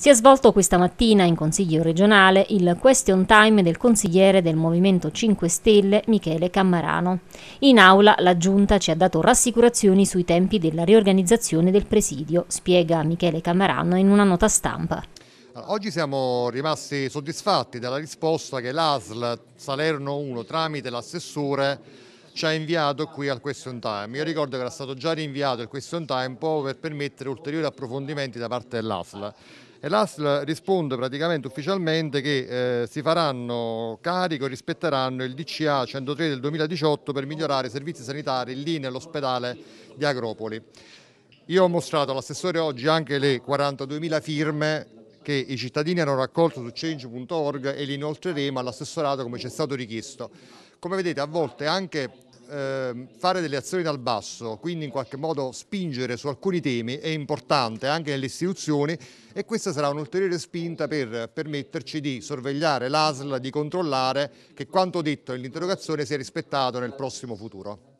Si è svolto questa mattina in Consiglio regionale il question time del consigliere del Movimento 5 Stelle Michele Cammarano. In aula la Giunta ci ha dato rassicurazioni sui tempi della riorganizzazione del presidio, spiega Michele Cammarano in una nota stampa. Oggi siamo rimasti soddisfatti della risposta che l'ASL Salerno 1 tramite l'assessore ci ha inviato qui al question time. Io ricordo che era stato già rinviato il question time proprio per permettere ulteriori approfondimenti da parte dell'ASL e l'ASL risponde praticamente ufficialmente che eh, si faranno carico e rispetteranno il DCA 103 del 2018 per migliorare i servizi sanitari lì nell'ospedale di Agropoli. Io ho mostrato all'assessore oggi anche le 42.000 firme che i cittadini hanno raccolto su change.org e li inoltreremo all'assessorato come ci è stato richiesto. Come vedete a volte anche eh, fare delle azioni dal basso, quindi in qualche modo spingere su alcuni temi è importante anche nelle istituzioni e questa sarà un'ulteriore spinta per permetterci di sorvegliare l'ASL, di controllare che quanto detto nell'interrogazione sia rispettato nel prossimo futuro.